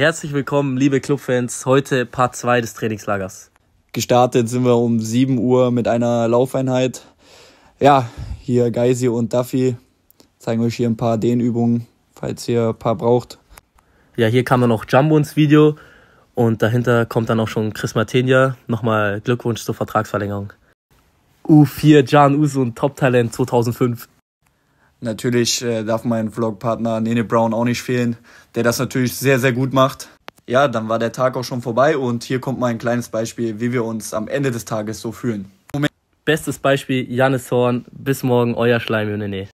Herzlich willkommen, liebe Clubfans. Heute Part 2 des Trainingslagers. Gestartet sind wir um 7 Uhr mit einer Laufeinheit. Ja, hier Geisi und Duffy zeigen euch hier ein paar Dehnübungen, falls ihr ein paar braucht. Ja, hier kam dann noch Jumbo ins Video und dahinter kommt dann auch schon Chris Martinia. Nochmal Glückwunsch zur Vertragsverlängerung. U4 Jan und Top-Talent 2005. Natürlich äh, darf mein Vlogpartner Nene Brown auch nicht fehlen, der das natürlich sehr, sehr gut macht. Ja, dann war der Tag auch schon vorbei und hier kommt mal ein kleines Beispiel, wie wir uns am Ende des Tages so fühlen. Moment. Bestes Beispiel, Janis Horn. Bis morgen, euer Schleim Nene.